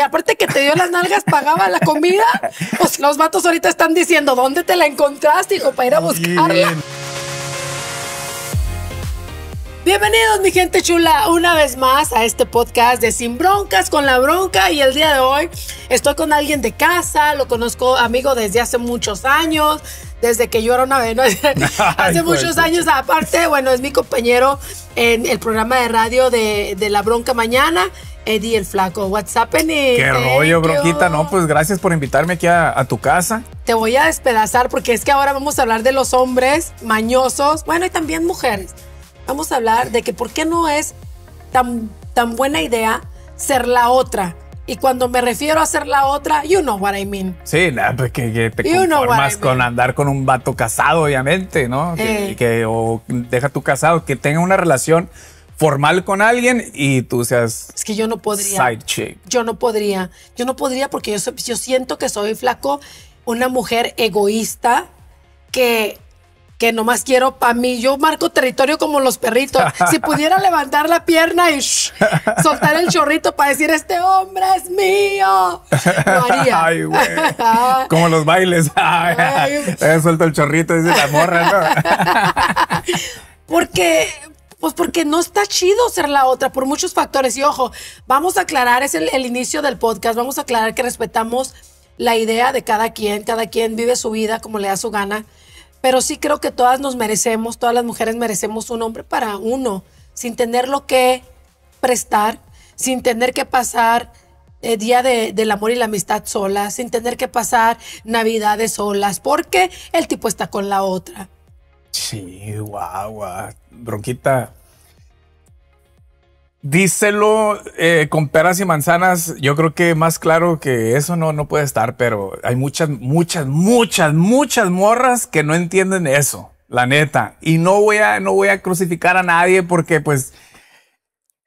aparte que te dio las nalgas, pagaba la comida. Pues los vatos ahorita están diciendo, ¿dónde te la encontraste, hijo, para ir a buscarla? Bienvenidos mi gente chula una vez más a este podcast de Sin Broncas con la Bronca y el día de hoy estoy con alguien de casa, lo conozco amigo desde hace muchos años, desde que yo era una vez, hace muchos años aparte, bueno, es mi compañero en el programa de radio de, de La Bronca Mañana Eddie el Flaco. What's happening? Qué rollo, broquita. No, pues gracias por invitarme aquí a, tu casa. Te voy a despedazar porque es que ahora vamos a hablar de los hombres mañosos, bueno, y también mujeres. Vamos a hablar de que por qué no es tan, tan buena idea ser la otra. Y cuando me refiero a ser la otra, you know what I mean. Sí, nada pues te conformas con andar con un vato casado, obviamente, ¿no? Que, eh. que, o deja tu casado, que tenga una relación formal con alguien y tú seas. Es que yo no podría. Side Yo no podría. Yo no podría porque yo, yo siento que soy flaco, una mujer egoísta que. Que nomás quiero para mí, yo marco territorio como los perritos. Si pudiera levantar la pierna y soltar el chorrito para decir, este hombre es mío, lo Ay, güey. como los bailes. Ay, eh, el chorrito, y dice la morra, ¿no? porque, pues porque no está chido ser la otra por muchos factores. Y ojo, vamos a aclarar, es el, inicio del podcast, vamos a aclarar que respetamos la idea de cada quien, cada quien vive su vida como le da su gana, pero sí creo que todas nos merecemos, todas las mujeres merecemos un hombre para uno, sin tener lo que prestar, sin tener que pasar el eh, día del amor y la amistad solas, sin tener que pasar navidades solas, porque el tipo está con la otra. Sí, guau, bronquita. Díselo eh, con peras y manzanas. Yo creo que más claro que eso no, no puede estar, pero hay muchas, muchas, muchas, muchas morras que no entienden eso, la neta. Y no voy a, no voy a crucificar a nadie porque pues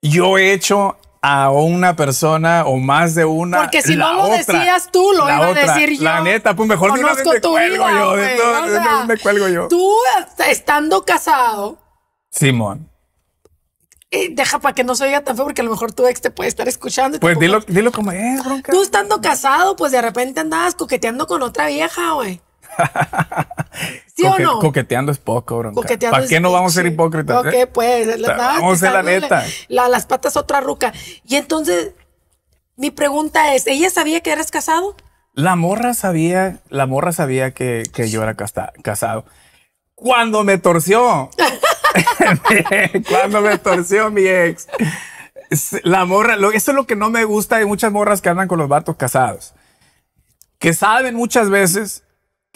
yo he hecho a una persona o más de una. Porque si no lo decías tú, lo iba a decir yo. La neta, pues mejor no una cuelgo yo. de me cuelgo yo. Tú este, estando casado. Simón. deja para que no se oiga tan feo, porque a lo mejor tu ex te puede estar escuchando. Pues dilo, dilo como es, bronca. Tú estando casado, pues de repente andabas coqueteando con otra vieja, güey. ¿Sí o no? Coqueteando es poco, bro. ¿Para qué no vamos a ser hipócritas? Eh? pues. vamos a la neta. las patas otra ruca. Y entonces, mi pregunta es: ¿ella sabía que eras casado? La morra sabía, la morra sabía que, yo era casado. Cuando me torció, cuando me torció mi ex, la morra, eso es lo que no me gusta de muchas morras que andan con los vatos casados, que saben muchas veces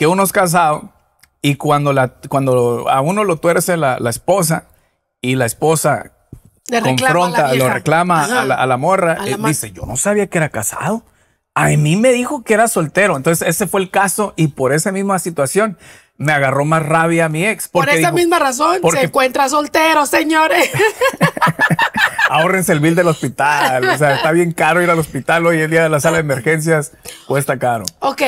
que uno es casado y cuando, la, cuando a uno lo tuerce la, la esposa y la esposa le confronta, lo reclama a la, morra, y eh, dice, yo no sabía que era casado. A mí me dijo que era soltero. Entonces ese fue el caso y por esa misma situación me agarró más rabia a mi ex. Por esa misma razón se encuentra soltero, señores. Ahorrense el bill del hospital. O sea, está bien caro ir al hospital hoy en día de la sala de emergencias. Cuesta caro. Ok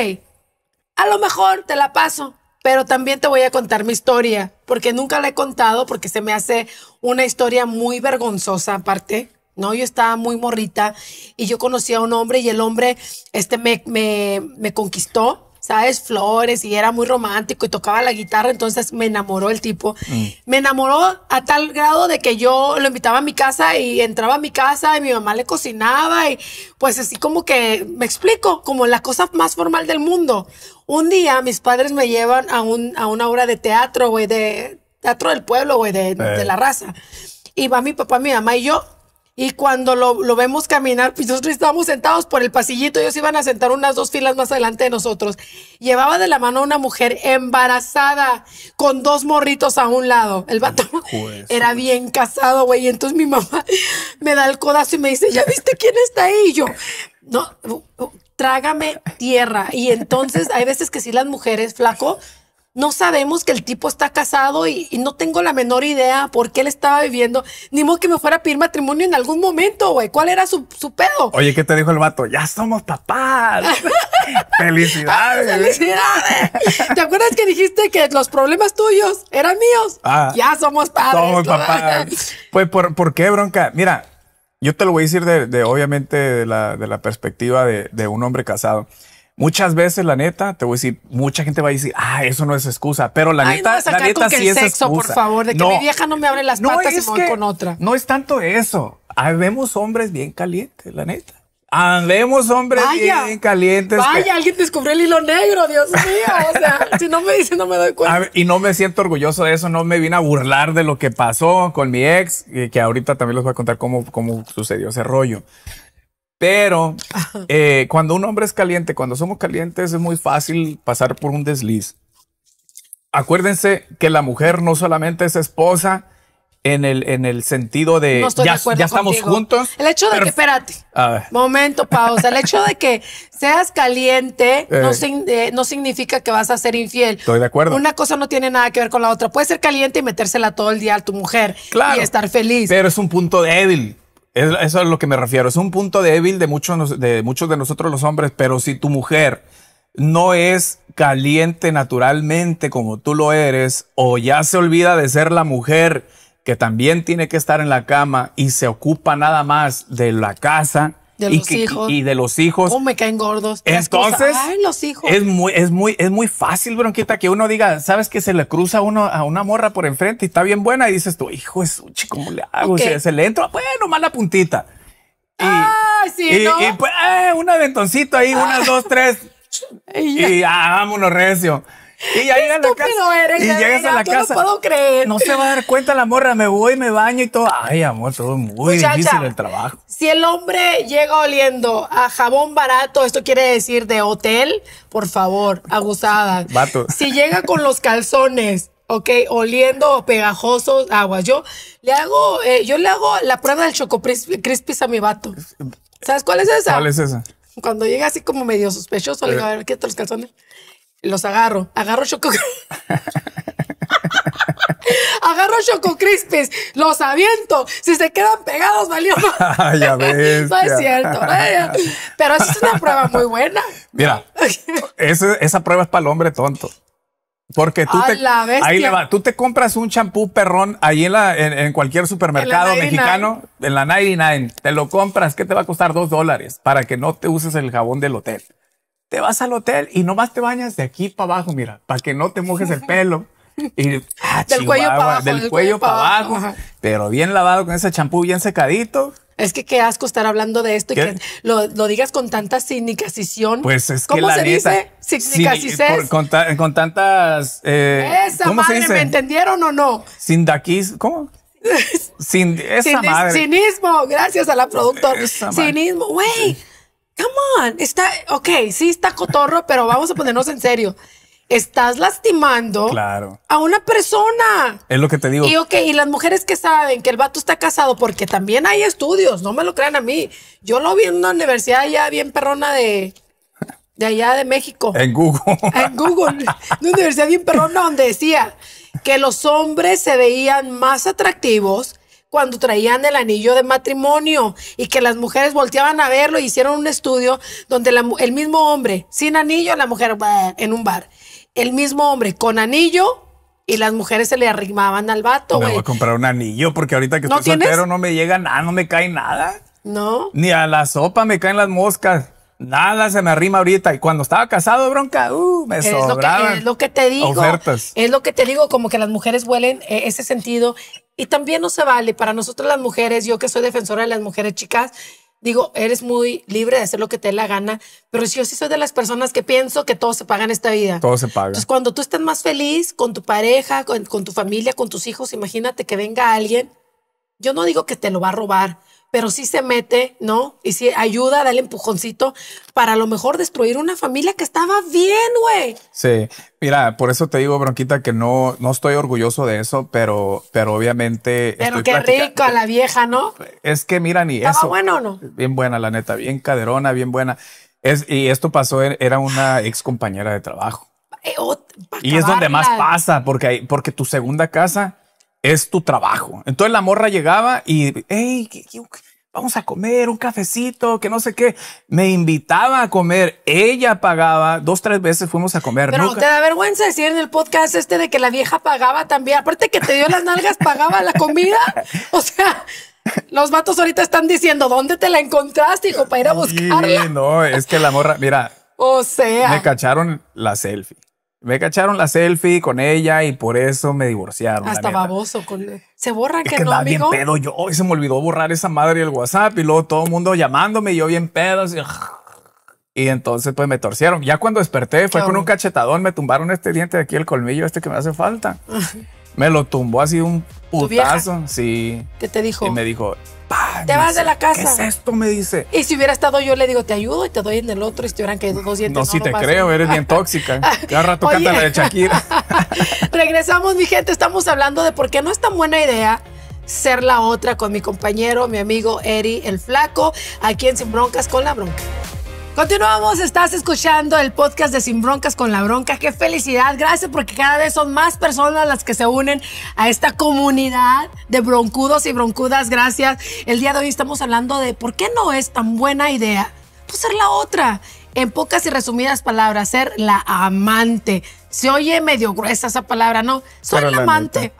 a lo mejor te la paso, pero también te voy a contar mi historia, porque nunca la he contado, porque se me hace una historia muy vergonzosa aparte. No, yo estaba muy morrita y yo conocí a un hombre y el hombre este me, me, me conquistó ¿sabes? Flores y era muy romántico y tocaba la guitarra, entonces me enamoró el tipo. Mm. Me enamoró a tal grado de que yo lo invitaba a mi casa y entraba a mi casa y mi mamá le cocinaba y pues así como que, me explico, como la cosa más formal del mundo. Un día mis padres me llevan a, un, a una obra de teatro, güey, de teatro del pueblo, güey, de, eh. de la raza. Y va mi papá, mi mamá y yo, y cuando lo, vemos caminar, pues nosotros estábamos sentados por el pasillito, ellos iban a sentar unas dos filas más adelante de nosotros. Llevaba de la mano a una mujer embarazada con dos morritos a un lado. El vato ah, era bien casado, güey. Entonces mi mamá me da el codazo y me dice, ¿ya viste quién está ahí? Y yo, no, trágame tierra. Y entonces hay veces que sí las mujeres, flaco, no sabemos que el tipo está casado y, no tengo la menor idea por qué él estaba viviendo. Ni modo que me fuera a pedir matrimonio en algún momento, güey. ¿Cuál era su, pedo? Oye, ¿qué te dijo el vato? Ya somos papás. Felicidades. felicidades. ¿Te acuerdas que dijiste que los problemas tuyos eran míos? Ah. ya somos padres. Somos papás. pues, ¿por, qué, bronca? Mira, yo te lo voy a decir de, obviamente, de la, perspectiva de un hombre casado. Muchas veces, la neta, te voy a decir, mucha gente va a decir, ah, eso no es excusa, pero la neta, la neta sí es excusa. por favor, de que no, mi vieja no me abre las patas y me con otra. No es tanto eso. Ah, vemos hombres bien calientes, la neta. Ah, vemos hombres bien calientes. Vaya, alguien descubrió el hilo negro, Dios mío. O sea, si no me dicen, no me doy cuenta. y no me siento orgulloso de eso, no me vine a burlar de lo que pasó con mi ex, que ahorita también les voy a contar cómo, cómo sucedió ese rollo. Pero eh, cuando un hombre es caliente, cuando somos calientes, es muy fácil pasar por un desliz. Acuérdense que la mujer no solamente es esposa en el, en el sentido de ya, ya estamos juntos. El hecho de que, espérate, a momento, pausa. El hecho de que seas caliente eh. eh, no, significa que vas a ser infiel. Estoy de acuerdo. Una cosa no tiene nada que ver con la otra. Puedes ser caliente y metérsela todo el día a tu mujer y estar feliz. Pero es un punto débil eso es lo que me refiero. Es un punto débil de muchos, de muchos de nosotros los hombres, pero si tu mujer no es caliente naturalmente como tú lo eres, o ya se olvida de ser la mujer que también tiene que estar en la cama y se ocupa nada más de la casa, de y de los hijos. cómo oh, me caen gordos. Entonces. Es muy, es muy, es muy fácil, bronquita, que uno diga, sabes que se le cruza uno a una morra por enfrente y está bien buena. Y dices tú, hijo es un ¿cómo le hago? Se, le entra, bueno, mala puntita. Y, ah, sí, y, pues, eh, un aventoncito ahí, unas, ah. dos, tres. y, ya, ah, vámonos, recio. Y ya llegas a la casa. No se va a dar cuenta la morra, me voy, me baño y todo. Ay, amor, todo muy difícil el trabajo. Si el hombre llega oliendo a jabón barato, esto quiere decir de hotel, por favor, abusada. Vato. Si llega con los calzones ok, oliendo pegajosos, aguas. Yo le hago, eh, yo le hago la prueba del Choco Crispis a mi vato. ¿Sabes cuál es esa? ¿Cuál es esa? Cuando llega así como medio sospechoso, le digo, eh. a ver, ¿qué los calzones? los agarro. Agarro choco. agarro choco crispis, los aviento. Si se quedan pegados, valió ya ves. No es cierto. Pero es una prueba muy buena. Mira, esa, prueba es para el hombre tonto. Porque tú, te, tú te compras un champú perrón ahí en, en, cualquier supermercado mexicano, en la 99, te lo compras, que te va a costar dos dólares para que no te uses el jabón del hotel vas al hotel y nomás te bañas de aquí para abajo, mira, para que no te mojes el pelo. Y, ah, del cuello para abajo. Del, cuello, para abajo. Pero bien lavado con ese champú bien secadito. Es que qué asco estar hablando de esto y que lo, digas con tanta sinicación. Pues ¿Cómo se dice? Sin, Con, tantas... esa madre, ¿me entendieron o no? sin daquis ¿cómo? Sin, esa Cinismo, gracias a la productora. Cinismo, güey come on, está, ok, sí está cotorro, pero vamos a ponernos en serio. Estás lastimando a una persona. Es lo que te digo. Y ok, y las mujeres que saben que el vato está casado, porque también hay estudios, no me lo crean a mí. Yo lo vi en una universidad ya bien perrona de, de allá de México. En Google. En Google. Una universidad bien perrona donde decía que los hombres se veían más atractivos cuando traían el anillo de matrimonio y que las mujeres volteaban a verlo y hicieron un estudio donde el mismo hombre sin anillo, la mujer en un bar. El mismo hombre con anillo y las mujeres se le arrimaban al vato, Me voy a comprar un anillo porque ahorita que estoy soltero no me llega nada, no me cae nada. No. Ni a la sopa me caen las moscas. Nada se me arrima ahorita. Y cuando estaba casado, bronca, uh, me es lo que, es lo que te digo. Es lo que te digo, como que las mujeres vuelen eh, ese sentido. Y también no se vale. Para nosotros las mujeres, yo que soy defensora de las mujeres chicas, digo, eres muy libre de hacer lo que te dé la gana, pero si yo sí soy de las personas que pienso que todo se paga en esta vida. Todo se paga. cuando tú estás más feliz con tu pareja, con tu familia, con tus hijos, imagínate que venga alguien, yo no digo que te lo va a robar, pero sí se mete, ¿no? Y si ayuda, da el empujoncito para a lo mejor destruir una familia que estaba bien, güey. Sí, mira, por eso te digo, Bronquita, que no, no estoy orgulloso de eso, pero, pero obviamente. Pero qué rico a la vieja, ¿no? Es que mira, ni ¿Estaba eso. bueno o no? Bien buena, la neta, bien caderona, bien buena. Es, y esto pasó, e, era una ex compañera de trabajo. Eh, y es donde más pasa, porque, hay, porque tu segunda casa es tu trabajo. Entonces la morra llegaba y, hey, vamos a comer un cafecito, que no sé qué. Me invitaba a comer. Ella pagaba. Dos, tres veces fuimos a comer. Pero te da vergüenza decir en el podcast este de que la vieja pagaba también. Aparte que te dio las nalgas, pagaba la comida. O sea... Los vatos ahorita están diciendo, ¿dónde te la encontraste, hijo, para ir a buscarla? no, es que la morra, mira. O sea. Me cacharon la selfie. Me cacharon la selfie con ella y por eso me divorciaron. Hasta baboso. Con... Se borra es que, no, amigo? bien pedo yo. hoy se me olvidó borrar esa madre y el WhatsApp y luego todo el mundo llamándome y yo bien pedo. Y entonces pues me torcieron. Ya cuando desperté fue con un cachetadón, me tumbaron este diente de aquí, el colmillo este que me hace falta. Ah. Me lo tumbó así un putazo. Sí. ¿Qué te dijo? Y me dijo, te vas de la casa. ¿Qué esto? Me dice. Y si hubiera estado yo, le digo, te ayudo y te doy en el otro y si hubieran caído dos No, si te creo, eres bien tóxica. Cada ah, rato de Shakira. Regresamos, mi gente. Estamos hablando de por qué no es tan buena idea ser la otra con mi compañero, mi amigo Eri el Flaco, aquí en Sin Broncas con la Bronca. Continuamos, estás escuchando el podcast de Sin Broncas con la Bronca. Qué felicidad, gracias porque cada vez son más personas las que se unen a esta comunidad de broncudos y broncudas. Gracias. El día de hoy estamos hablando de por qué no es tan buena idea pues, ser la otra. En pocas y resumidas palabras, ser la amante. Se oye medio gruesa esa palabra, ¿no? Soy la amante.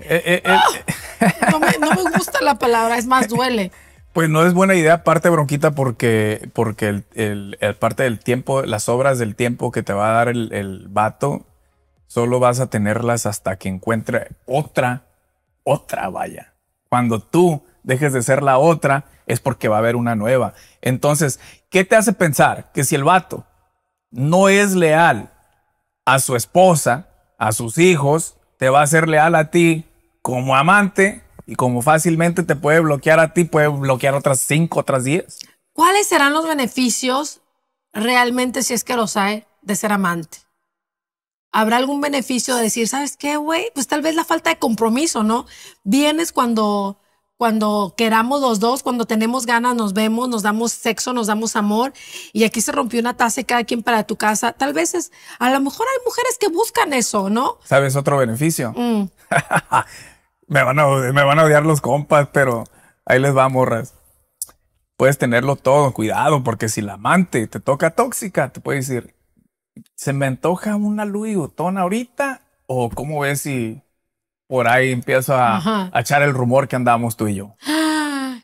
Eh, eh, eh. no me gusta la palabra, es más, duele. Pues no es buena idea, parte bronquita, porque, porque el, parte del tiempo, las obras del tiempo que te va a dar el, el vato, solo vas a tenerlas hasta que encuentre otra, otra vaya. Cuando tú dejes de ser la otra, es porque va a haber una nueva. Entonces, ¿qué te hace pensar que si el vato no es leal a su esposa, a sus hijos, te va a ser leal a ti como amante y como fácilmente te puede bloquear a ti, puede bloquear otras cinco, otras diez. ¿Cuáles serán los beneficios realmente, si es que los hay, de ser amante? ¿Habrá algún beneficio de decir, sabes qué, güey? Pues tal vez la falta de compromiso, ¿no? Vienes cuando, cuando queramos los dos, cuando tenemos ganas, nos vemos, nos damos sexo, nos damos amor. Y aquí se rompió una taza y cada quien para tu casa. Tal vez es, a lo mejor hay mujeres que buscan eso, ¿no? ¿Sabes otro beneficio? Mm. Me van, a, me odiar los compas, pero ahí les va, morras. Puedes tenerlo todo, cuidado, porque si la amante te toca tóxica, te puede decir, se me antoja una Louis Vuitton ahorita, o cómo ves si por ahí empiezo a, echar el rumor que andamos tú y yo.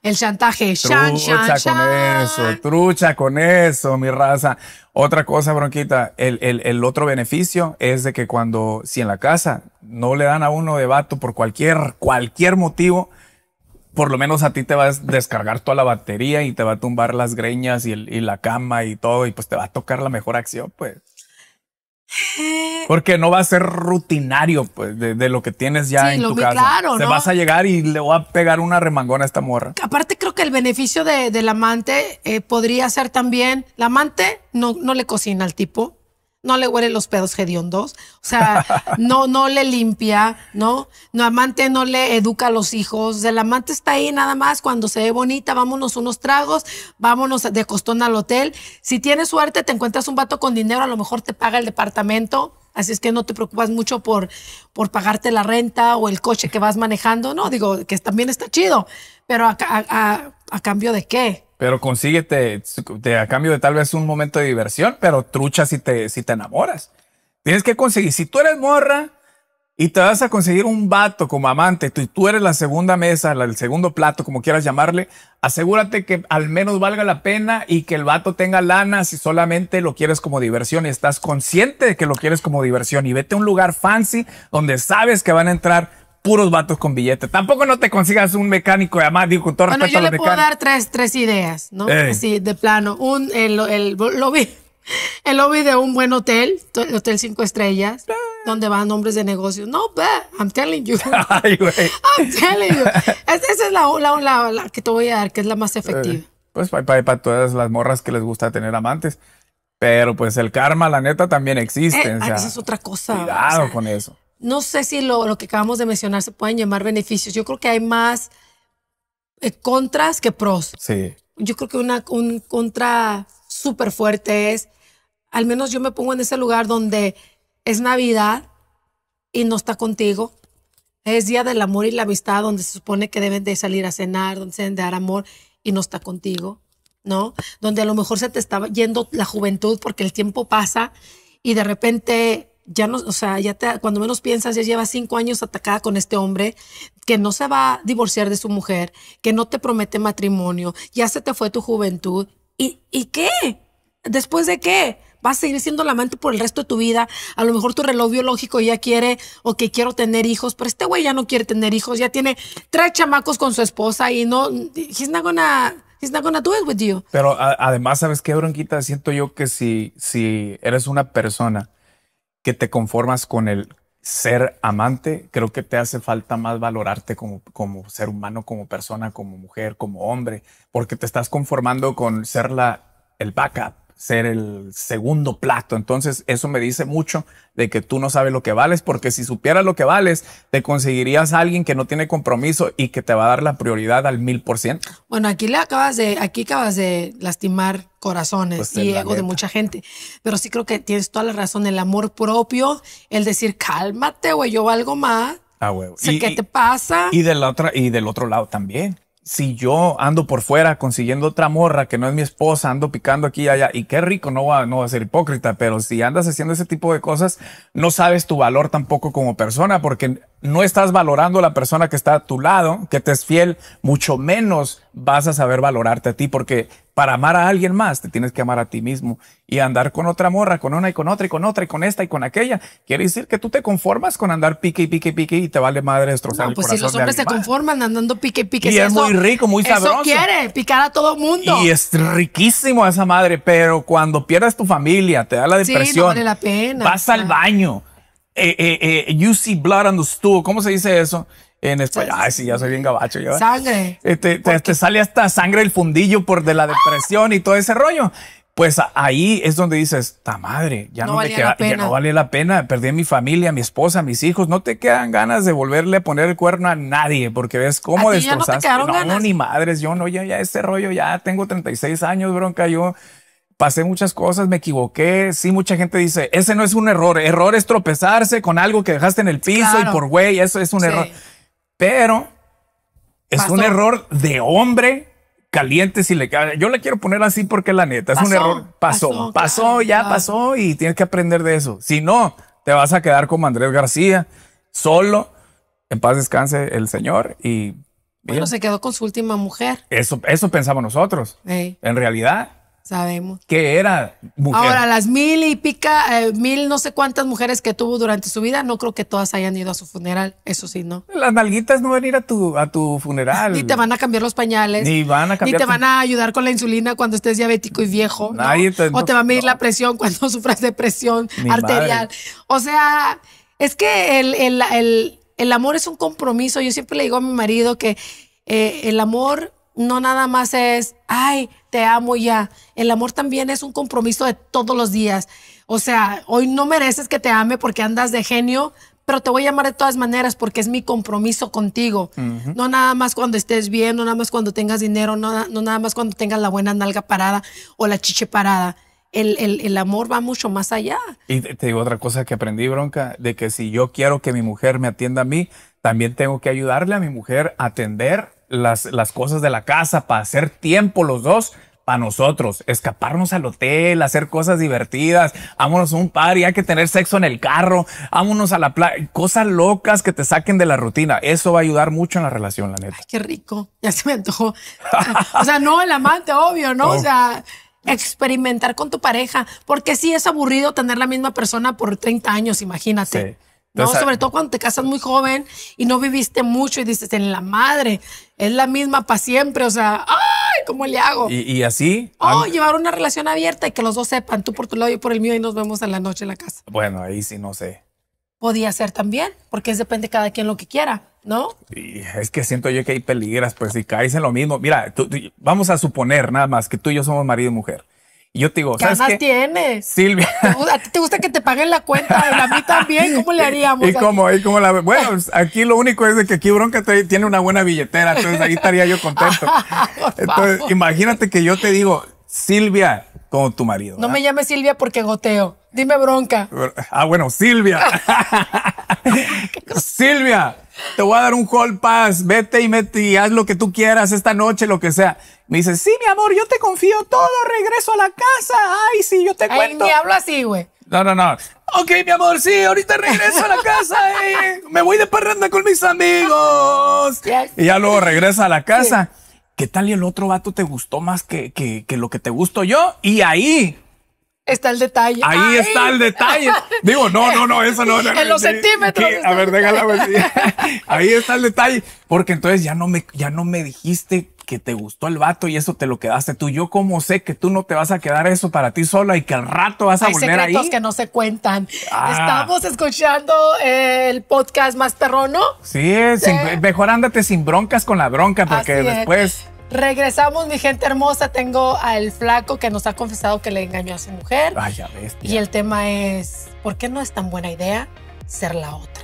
El chantaje. Trucha con eso, trucha con eso, mi raza. Otra cosa, bronquita, el, el, otro beneficio es de que cuando, si en la casa no le dan a uno de vato por cualquier, cualquier motivo, por lo menos a ti te vas a descargar toda la batería y te va a tumbar las greñas y, la cama y todo, y pues te va a tocar la mejor acción, pues. Porque no va a ser rutinario, pues, de, lo que tienes ya en tu casa. Claro, Te vas a llegar y le voy a pegar una remangona a esta morra. Aparte, creo que el beneficio de, del amante eh, podría ser también. La amante no, no le cocina al tipo no le huelen los pedos 2, o sea, no, no le limpia, ¿no? No amante no le educa a los hijos, el amante está ahí nada más cuando se ve bonita, vámonos unos tragos, vámonos de costón al hotel. Si tienes suerte, te encuentras un vato con dinero, a lo mejor te paga el departamento. Así es que no te preocupas mucho por, por pagarte la renta o el coche que vas manejando. No, digo que también está chido, pero a, a, a cambio de qué? Pero consíguete a cambio de tal vez un momento de diversión, pero trucha si te, si te enamoras. Tienes que conseguir, si tú eres morra y te vas a conseguir un vato como amante, tú, tú eres la segunda mesa, el segundo plato, como quieras llamarle, asegúrate que al menos valga la pena y que el vato tenga lana si solamente lo quieres como diversión y estás consciente de que lo quieres como diversión y vete a un lugar fancy donde sabes que van a entrar puros vatos con billetes. Tampoco no te consigas un mecánico, de digo, con respeto yo le puedo dar tres, tres ideas, ¿no? Eh. Sí, de plano. Un, el, el, lobby, el lobby de un buen hotel, el Hotel Cinco Estrellas. Ah. Donde van hombres de negocios. No, I'm telling you. I'm telling you. Esa, es la, la, la, que te voy a dar, que es la más eh, efectiva. Pues para, todas las morras que les gusta tener amantes. Pero pues el karma, la neta, también existe. Eh, esa es otra cosa. Cuidado con eso no sé si lo, lo, que acabamos de mencionar se pueden llamar beneficios. Yo creo que hay más eh, contras que pros. Sí. Yo creo que una, un contra súper fuerte es, al menos yo me pongo en ese lugar donde es Navidad y no está contigo. Es Día del Amor y la Amistad, donde se supone que deben de salir a cenar, donde deben de dar amor y no está contigo, ¿no? Donde a lo mejor se te está yendo la juventud porque el tiempo pasa y de repente ya no, o sea, ya cuando menos piensas, ya llevas cinco años atacada con este hombre que no se va a divorciar de su mujer, que no te promete matrimonio, ya se te fue tu juventud. ¿Y, qué? ¿Después de qué? Vas a seguir siendo la amante por el resto de tu vida. A lo mejor tu reloj biológico ya quiere, o que quiero tener hijos, pero este güey ya no quiere tener hijos, ya tiene tres chamacos con su esposa y no, he's not gonna, he's not do it with you. Pero además, ¿sabes qué, bronquita? Siento yo que si, si eres una persona que te conformas con el ser amante, creo que te hace falta más valorarte como, como ser humano, como persona, como mujer, como hombre, porque te estás conformando con ser la, el backup ser el segundo plato. Entonces, eso me dice mucho de que tú no sabes lo que vales, porque si supieras lo que vales, te conseguirías a alguien que no tiene compromiso y que te va a dar la prioridad al mil por ciento. Bueno, aquí le acabas de, aquí acabas de lastimar corazones pues, y ego de mucha gente. Pero sí creo que tienes toda la razón. El amor propio, el decir, cálmate, güey, yo valgo más. Ah, güey. ¿Qué te pasa? Y del, otro, y del otro lado también si yo ando por fuera consiguiendo otra morra que no es mi esposa, ando picando aquí y allá, y qué rico, no va, no a ser hipócrita, pero si andas haciendo ese tipo de cosas, no sabes tu valor tampoco como persona, porque no estás valorando a la persona que está a tu lado, que te es fiel, mucho menos vas a saber valorarte a ti, porque para amar a alguien más, te tienes que amar a ti mismo. Y andar con otra morra, con una y con otra y con otra y con esta y con aquella, quiere decir que tú te conformas con andar pique y pique y pique y te vale madre destrozar no, el pues si los hombres se conforman andando pique y pique. Y, es muy rico, muy sabroso. eso quiere, picar a todo mundo. Y es riquísimo esa madre, pero cuando pierdes tu familia, te da la depresión. Sí, no vale la pena. Vas al baño. Eh, eh, eh, you see blood on the stool. ¿Cómo se dice eso? en España, Ay, sí, ya soy bien gabacho. sangre. Este, te, sale hasta sangre el fundillo por de la ¡Ah! depresión y todo ese rollo. Pues ahí es donde dices, ta madre, ya no, me queda, ya no vale la pena, perdí a mi familia, a mi esposa, a mis hijos, no te quedan ganas de volverle a poner el cuerno a nadie, porque ves cómo destrozaste. No, no, ni madres, yo no, ya, ese este rollo, ya tengo 36 años, bronca, yo pasé muchas cosas, me equivoqué. Sí, mucha gente dice, ese no es un error. Error es tropezarse con algo que dejaste en el piso y por güey, eso es un error. Pero es un error de hombre caliente si le cae. Yo le quiero poner así porque la neta es un error. Pasó, pasó, ya pasó y tienes que aprender de eso. Si no, te vas a quedar como Andrés García, solo. En paz descanse el señor y. Bueno, se quedó con su última mujer. Eso, eso pensamos nosotros. En realidad, Sabemos. Que era mujer. Ahora, las mil y pica, eh, mil no sé cuántas mujeres que tuvo durante su vida, no creo que todas hayan ido a su funeral, eso sí, ¿no? Las nalguitas no van a ir a tu, a tu funeral. Ni te van a cambiar los pañales. Ni van a cambiar. Ni te van a ayudar con la insulina cuando estés diabético y viejo. Nadie te, o te va a medir la presión cuando sufras depresión arterial. O sea, es que el, amor es un compromiso. Yo siempre le digo a mi marido que eh, el amor no nada más es, ay, te amo ya. El amor también es un compromiso de todos los días. O sea, hoy no mereces que te ame porque andas de genio, pero te voy a llamar de todas maneras porque es mi compromiso contigo. No nada más cuando estés bien, no nada más cuando tengas dinero, no, nada más cuando tengas la buena nalga parada o la chiche parada. El, el, amor va mucho más allá. Y te digo otra cosa que aprendí, bronca, de que si yo quiero que mi mujer me atienda a mí, también tengo que ayudarle a mi mujer a atender las, cosas de la casa, para hacer tiempo los dos para nosotros, escaparnos al hotel, hacer cosas divertidas, vámonos a un y hay que tener sexo en el carro, vámonos a la playa, cosas locas que te saquen de la rutina. Eso va a ayudar mucho en la relación, la neta. Ay, qué rico, ya se me antojó. o sea, no el amante, obvio, ¿no? O oh. sea, experimentar con tu pareja, porque sí es aburrido tener la misma persona por 30 años, imagínate. Sí. ¿no? Sobre todo cuando te casas muy joven y no viviste mucho y dices, en la madre, es la misma para siempre, o sea, ¡ay! ¿Cómo le hago? Y, así. Oh, llevar una relación abierta y que los dos sepan, tú por tu lado, yo por el mío y nos vemos en la noche en la casa. Bueno, ahí sí no sé. Podía ser también, porque es depende cada quien lo que quiera, ¿no? es que siento yo que hay peligros, pues si caes en lo mismo. Mira, vamos a suponer nada más que tú y yo somos marido y mujer yo te digo, ¿Qué ¿sabes tienes? Silvia. ¿A ti te gusta que te paguen la cuenta? A mí también, ¿cómo le haríamos? ¿Y cómo, ¿Y cómo la Bueno, pues, aquí lo único es que aquí Bronca tiene una buena billetera, entonces ahí estaría yo contento. entonces, imagínate que yo te digo, Silvia, como tu marido. No me llames Silvia porque goteo. Dime bronca. Ah, bueno, Silvia. Silvia, te voy a dar un hall pass. Vete y, mete y haz lo que tú quieras esta noche, lo que sea. Me dice, sí, mi amor, yo te confío todo, regreso a la casa. Ay, sí, yo te cuento. Ay, ni hablo así, güey. No, no, no. Ok, mi amor, sí, ahorita regreso a la casa. Eh. Me voy de parranda con mis amigos. Y ya luego regresa a la casa. ¿Qué tal y el otro vato te gustó más que, lo que te gustó yo? Y ahí Está el detalle. Ahí, está el detalle. Digo, no, no, no, eso no. en los centímetros. a ver, déjala. Ahí está el detalle. Porque entonces ya no me, ya no me dijiste que te gustó el vato y eso te lo quedaste tú. Yo como sé que tú no te vas a quedar eso para ti sola y que al rato vas a volver ahí. Hay secretos que no se cuentan. Ah. Estamos escuchando el podcast más perrono. Sí, sí. mejor ándate sin broncas con la bronca porque después... Regresamos, mi gente hermosa. Tengo al flaco que nos ha confesado que le engañó a su mujer. Ay, ya y el tema es, ¿por qué no es tan buena idea ser la otra?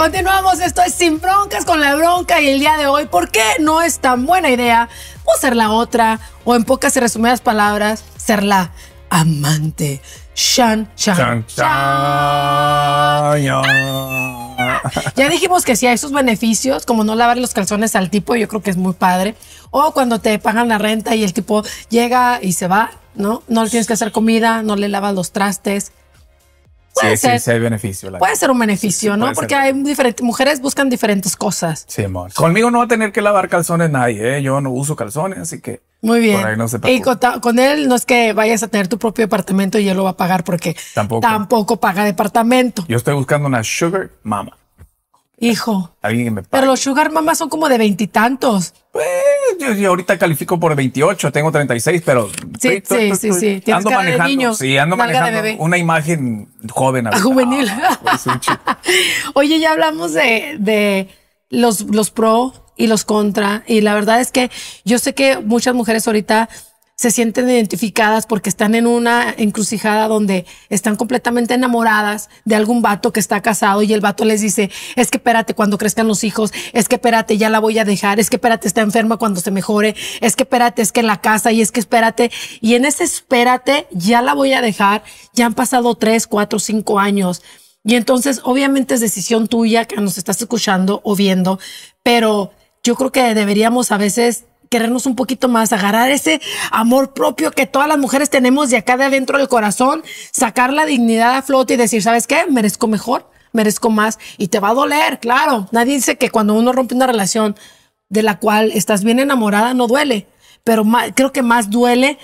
Continuamos, esto es Sin Broncas con la Bronca y el día de hoy, ¿por qué no es tan buena idea o la otra o en pocas y resumidas palabras, ser la amante? Shan, shan, chan. Ya dijimos que sí hay sus beneficios, como no lavar los calzones al tipo, yo creo que es muy padre. O cuando te pagan la renta y el tipo llega y se va, ¿no? No le tienes que hacer comida, no le lavas los trastes. Puede ser, beneficio. puede ser un beneficio, ¿no? Porque hay diferentes mujeres buscan diferentes cosas. Sí, amor. Conmigo no va a tener que lavar calzones nadie, ¿eh? Yo no uso calzones, así que. Muy bien. no se y con, él no es que vayas a tener tu propio departamento y él lo va a pagar porque tampoco, tampoco paga departamento. Yo estoy buscando una sugar mama. Hijo. Pero los sugar mamás son como de veintitantos. Pues yo, ahorita califico por 28, tengo 36, pero. Sí, sí, sí, sí. Tienes ando manejando, sí, ando manejando una imagen joven. A Juvenil. Ah, ah, pues, Oye, ya hablamos de, los, los pro y los contra. Y la verdad es que yo sé que muchas mujeres ahorita se sienten identificadas porque están en una encrucijada donde están completamente enamoradas de algún vato que está casado y el vato les dice, es que espérate cuando crezcan los hijos, es que espérate ya la voy a dejar, es que espérate está enferma cuando se mejore, es que espérate es que en la casa y es que espérate. Y en ese espérate ya la voy a dejar, ya han pasado tres, cuatro, cinco años. Y entonces obviamente es decisión tuya que nos estás escuchando o viendo, pero yo creo que deberíamos a veces querernos un poquito más, agarrar ese amor propio que todas las mujeres tenemos de acá de adentro del corazón, sacar la dignidad a flote y decir, ¿sabes qué? Merezco mejor, merezco más y te va a doler, claro. Nadie dice que cuando uno rompe una relación de la cual estás bien enamorada no duele, pero creo que más duele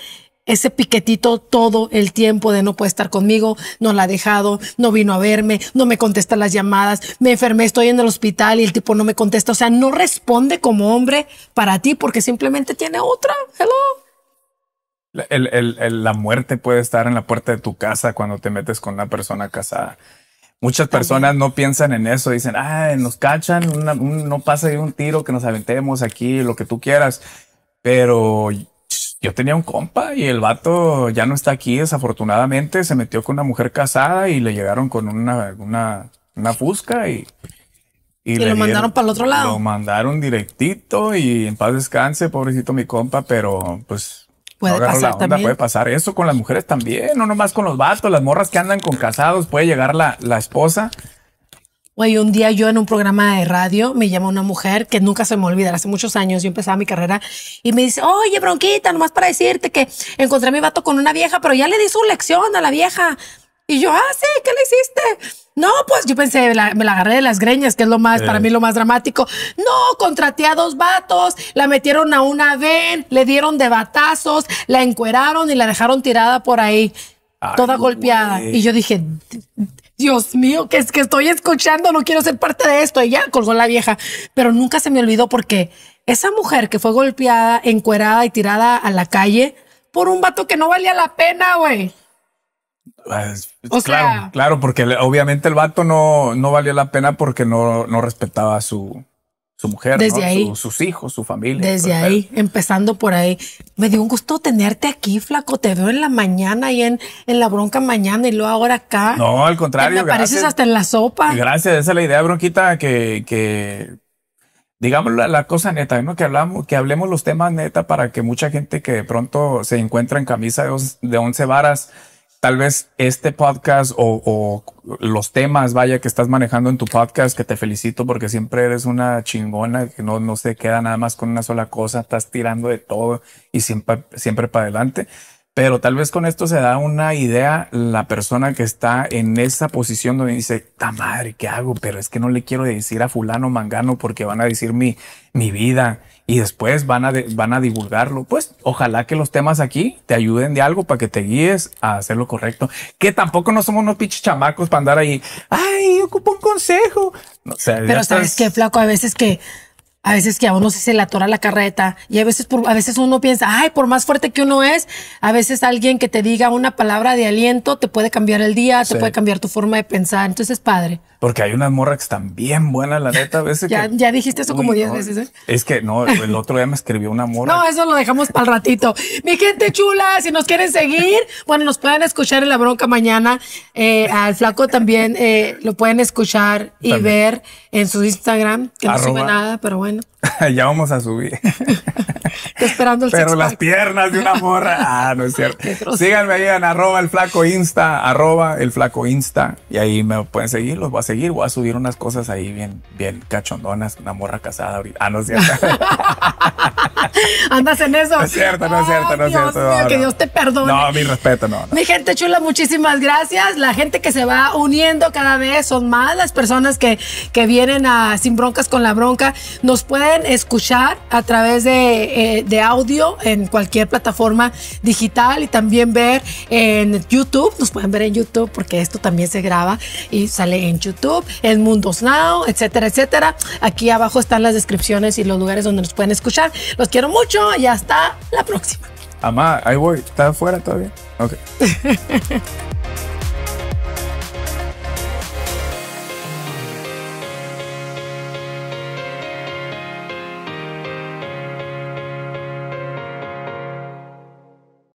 ese piquetito todo el tiempo de no puede estar conmigo, no la ha dejado, no vino a verme, no me contesta las llamadas, me enfermé, estoy en el hospital y el tipo no me contesta. O sea, no responde como hombre para ti porque simplemente tiene otra. Hello. la muerte puede estar en la puerta de tu casa cuando te metes con una persona casada. Muchas personas no piensan en eso, dicen, ah, nos cachan, no pasa de un tiro que nos aventemos aquí, lo que tú quieras. Pero yo tenía un compa y el vato ya no está aquí, desafortunadamente, se metió con una mujer casada y le llegaron con una, una, una fusca y... Y, le lo mandaron para el otro lado. Lo mandaron directito y en paz descanse, pobrecito mi compa, pero pues... Puede pasar Puede pasar eso con las mujeres también, no nomás con los vatos, las morras que andan con casados, puede llegar la, la esposa Güey, un día yo en un programa de radio me llama una mujer que nunca se me olvida, hace muchos años yo empezaba mi carrera y me dice, oye, bronquita, nomás para decirte que encontré mi vato con una vieja, pero ya le di su lección a la vieja. Y yo, ah, sí, ¿qué le hiciste? No, pues yo pensé, me la agarré de las greñas, que es lo más, para eh. mí lo más dramático. No, contraté a dos vatos, la metieron a una ven, le dieron de batazos, la encueraron y la dejaron tirada por ahí, toda golpeada. Y yo dije, Dios mío, que es que estoy escuchando, no quiero ser parte de esto. Y ya colgó la vieja. Pero nunca se me olvidó porque esa mujer que fue golpeada, encuerada y tirada a la calle por un vato que no valía la pena, güey. Ah, claro, claro, porque obviamente el vato no, no valía la pena porque no, no respetaba su, su mujer, sus hijos, su familia. Desde pues, ahí, empezando por ahí. Me dio un gusto tenerte aquí, flaco. Te veo en la mañana y en, en la bronca mañana y luego ahora acá. No, al contrario. Me pareces hasta en la sopa. Gracias, esa es la idea, bronquita, que, que digamos la, cosa neta, Que hablamos, que hablemos los temas neta para que mucha gente que de pronto se encuentra en camisa de, de once varas tal vez este podcast o, los temas, vaya, que estás manejando en tu podcast, que te felicito porque siempre eres una chingona, que no, se queda nada más con una sola cosa, estás tirando de todo y siempre, siempre para adelante. Pero tal vez con esto se da una idea la persona que está en esa posición donde dice, ta madre, ¿qué hago? Pero es que no le quiero decir a fulano mangano porque van a decir mi, mi vida y después van a, van a divulgarlo. Pues ojalá que los temas aquí te ayuden de algo para que te guíes a hacer lo correcto. Que tampoco no somos unos pinches chamacos para andar ahí. Ay, ocupo un consejo. Pero sabes qué, flaco, a veces que, a veces que a uno se le atora la carreta y a veces, por, a veces uno piensa, ay, por más fuerte que uno es, a veces alguien que te diga una palabra de aliento te puede cambiar el día, te puede cambiar tu forma de pensar. Entonces, padre. Porque hay unas morras que están bien buenas, la neta. A veces ya, ya dijiste eso como 10 veces. ¿eh? Es que no, el otro día me escribió una morra. No, eso lo dejamos para el ratito. Mi gente chula, si nos quieren seguir, bueno, nos pueden escuchar en la bronca mañana. Eh, al flaco también eh, lo pueden escuchar y ver en su Instagram, que no sube nada, pero bueno. ya vamos a subir. esperando el Pero las piernas de una morra. Ah, no es cierto. Síganme ahí en arroba el flaco insta, arroba el flaco insta. Y ahí me pueden seguir, los voy a seguir. Voy a subir unas cosas ahí bien, bien cachondonas. Una morra casada ahorita. Ah, no es cierto. Andas en eso. No es cierto, no es cierto, no es cierto. que Dios te perdone. No, mi respeto, no, Mi gente chula, muchísimas gracias. La gente que se va uniendo cada vez son más las personas que, que vienen a Sin Broncas con la Bronca. Nos pueden escuchar a través de eh, de audio en cualquier plataforma digital y también ver en YouTube. Nos pueden ver en YouTube porque esto también se graba y sale en YouTube, en Mundos Now, etcétera, etcétera. Aquí abajo están las descripciones y los lugares donde nos pueden escuchar. Los quiero mucho y hasta la próxima. Amá, ahí voy. está afuera todavía? Ok.